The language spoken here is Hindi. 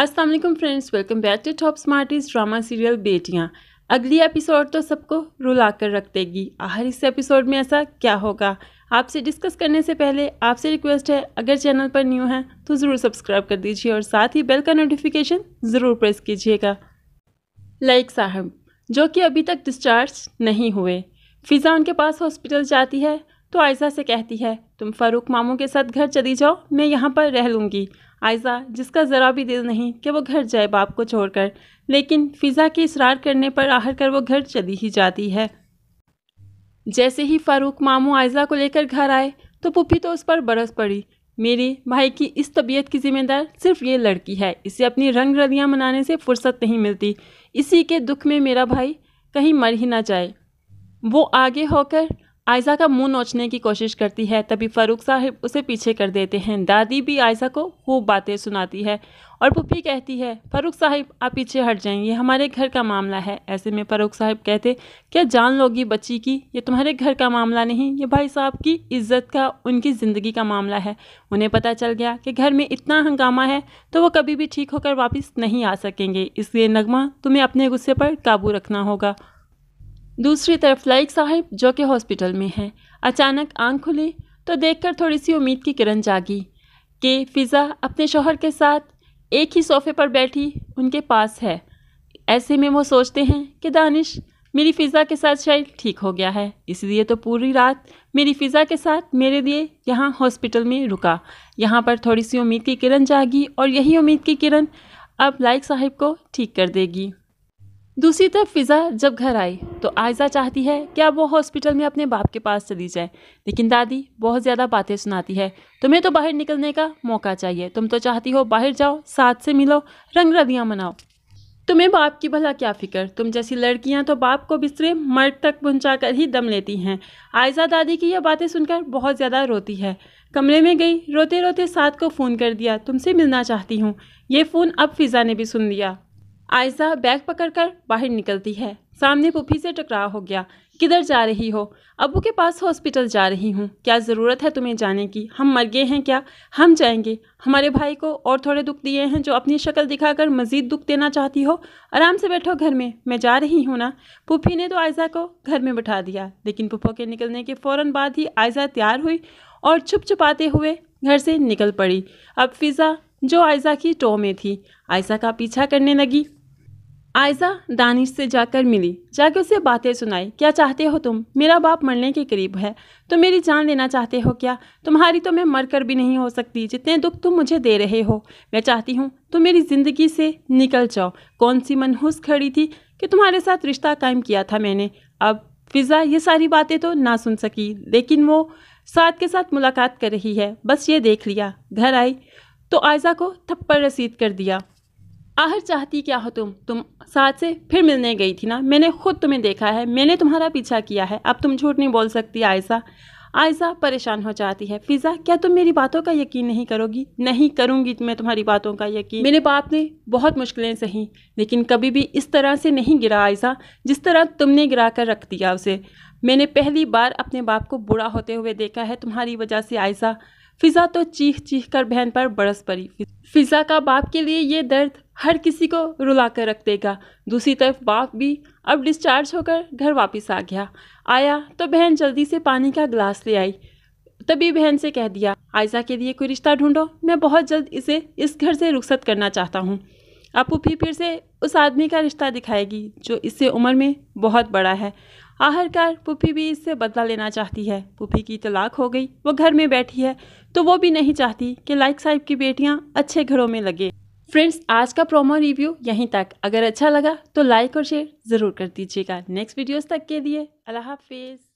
Aslam friends welcome back to top smarties drama serial Betiyaan अगली एपिसोड तो सबको रुला कर रख देगी आखिर इस एपिसोड में ऐसा क्या होगा आपसे डिस्कस करने से पहले आपसे रिक्वेस्ट है अगर चैनल पर न्यू है तो ज़रूर सब्सक्राइब कर दीजिए और साथ ही बेल का नोटिफिकेशन ज़रूर प्रेस कीजिएगा लाइक साहब जो कि अभी तक डिस्चार्ज नहीं हुए फ़िज़ा उनके पास हॉस्पिटल जाती है तो आयज़ा से कहती है तुम फ़ारूक मामू के साथ घर चली जाओ मैं यहाँ पर रह लूँगी आयज़ा जिसका ज़रा भी दिल नहीं कि वो घर जाए बाप को छोड़कर लेकिन फ़िज़ा के इसरार करने पर कर वो घर चली ही जाती है जैसे ही फ़ारूक मामू आयज़ा को लेकर घर आए तो पुप्पी तो उस पर बरस पड़ी मेरी भाई की इस तबीयत की जिम्मेदार सिर्फ ये लड़की है इसे अपनी रंग रलियाँ मनाने से फुर्सत नहीं मिलती इसी के दुख में मेरा भाई कहीं मर ही ना जाए वो आगे होकर आयजा का मुंह नोचने की कोशिश करती है तभी फ़ारूक साहब उसे पीछे कर देते हैं दादी भी आयजा को खूब बातें सुनाती है और पुप्पी कहती है फ़ारूक साहब आप पीछे हट ये हमारे घर का मामला है ऐसे में फ़ारूक साहब कहते क्या जान लोगी बच्ची की ये तुम्हारे घर का मामला नहीं ये भाई साहब की इज्जत का उनकी ज़िंदगी का मामला है उन्हें पता चल गया कि घर में इतना हंगामा है तो वो कभी भी ठीक होकर वापस नहीं आ सकेंगे इसलिए नगमा तुम्हें अपने गुस्से पर काबू रखना होगा दूसरी तरफ लाइक साहिब जो कि हॉस्पिटल में हैं अचानक आंख खुली तो देखकर थोड़ी सी उम्मीद की किरण जागी कि फ़िज़ा अपने शोहर के साथ एक ही सोफ़े पर बैठी उनके पास है ऐसे में वो सोचते हैं कि दानिश मेरी फ़िज़ा के साथ शायद ठीक हो गया है इसलिए तो पूरी रात मेरी फ़िज़ा के साथ मेरे लिए यहाँ हॉस्पिटल में रुका यहाँ पर थोड़ी सी उम्मीद की किरण जागी और यही उम्मीद की किरण अब लाइक साहिब को ठीक कर देगी दूसरी तरफ फ़िज़ा जब घर आई तो आयज़ा चाहती है कि अब वो हॉस्पिटल में अपने बाप के पास चली जाए लेकिन दादी बहुत ज़्यादा बातें सुनाती है तुम्हें तो बाहर निकलने का मौका चाहिए तुम तो चाहती हो बाहर जाओ साथ से मिलो रंग रलियाँ मनाओ तुम्हें बाप की भला क्या फिक्र तुम जैसी लड़कियां तो बाप को बिस्तरे मर्द तक पहुँचा कर ही दम लेती हैं आयजा दादी की यह बातें सुनकर बहुत ज़्यादा रोती है कमरे में गई रोते रोते साथ को फ़ोन कर दिया तुमसे मिलना चाहती हूँ ये फ़ोन अब फ़िज़ा ने भी सुन लिया आयजा बैग पकड़कर बाहर निकलती है सामने पुफी से टकराव हो गया किधर जा रही हो अबू के पास हॉस्पिटल जा रही हूँ क्या ज़रूरत है तुम्हें जाने की हम मर गए हैं क्या हम जाएंगे हमारे भाई को और थोड़े दुख दिए हैं जो अपनी शक्ल दिखाकर मज़ीद दुख देना चाहती हो आराम से बैठो घर में मैं जा रही हूँ ना पुफी ने तो आयजा को घर में बैठा दिया लेकिन पुप्पो के निकलने के फ़ौर बाद ही आयजा तैयार हुई और छुप छुपाते हुए घर से निकल पड़ी अब फिज़ा जो आयजा की टो में थी आयजा का पीछा करने लगी आयजा दानिश से जाकर मिली जाके उसे बातें सुनाई क्या चाहते हो तुम मेरा बाप मरने के करीब है तुम तो मेरी जान लेना चाहते हो क्या तुम्हारी तो मैं मर कर भी नहीं हो सकती जितने दुख तुम मुझे दे रहे हो मैं चाहती हूँ तुम मेरी ज़िंदगी से निकल जाओ कौन सी मनहूस खड़ी थी कि तुम्हारे साथ रिश्ता कायम किया था मैंने अब फिज़ा ये सारी बातें तो ना सुन सकी लेकिन वो साथ के साथ मुलाकात कर रही है बस ये देख लिया घर आई तो आयजा को थप्पड़ रसीद कर दिया आहर चाहती क्या हो तुम तुम साथ से फिर मिलने गई थी ना मैंने खुद तुम्हें देखा है मैंने तुम्हारा पीछा किया है अब तुम झूठ नहीं बोल सकती आयसा आयसा परेशान हो जाती है फिज़ा क्या तुम मेरी बातों का यकीन नहीं करोगी नहीं करूंगी मैं तुम्हारी बातों का यकीन मेरे बाप ने बहुत मुश्किलें सही लेकिन कभी भी इस तरह से नहीं गिरा आयसा जिस तरह तुमने गिरा कर रख दिया उसे मैंने पहली बार अपने बाप को बुरा होते हुए देखा है तुम्हारी वजह से आयसा फिज़ा तो चीख चीख कर बहन पर बरस पड़ी फिज़ा का बाप के लिए ये दर्द हर किसी को रुला कर रख देगा दूसरी तरफ बाप भी अब डिस्चार्ज होकर घर वापस आ गया आया तो बहन जल्दी से पानी का गिलास ले आई तभी बहन से कह दिया आयजा के लिए कोई रिश्ता ढूंढो मैं बहुत जल्द इसे इस घर से रुखसत करना चाहता हूँ अब पुफी फिर से उस आदमी का रिश्ता दिखाएगी जो इससे उम्र में बहुत बड़ा है आखिरकार पुफी भी इससे बदला लेना चाहती है पुफी की तलाक हो गई वो घर में बैठी है तो वो भी नहीं चाहती कि लाइक साहिब की बेटियां अच्छे घरों में लगे फ्रेंड्स आज का प्रोमो रिव्यू यहीं तक अगर अच्छा लगा तो लाइक और शेयर ज़रूर कर दीजिएगा नेक्स्ट वीडियोस तक के लिए अल्लाह हाफिज़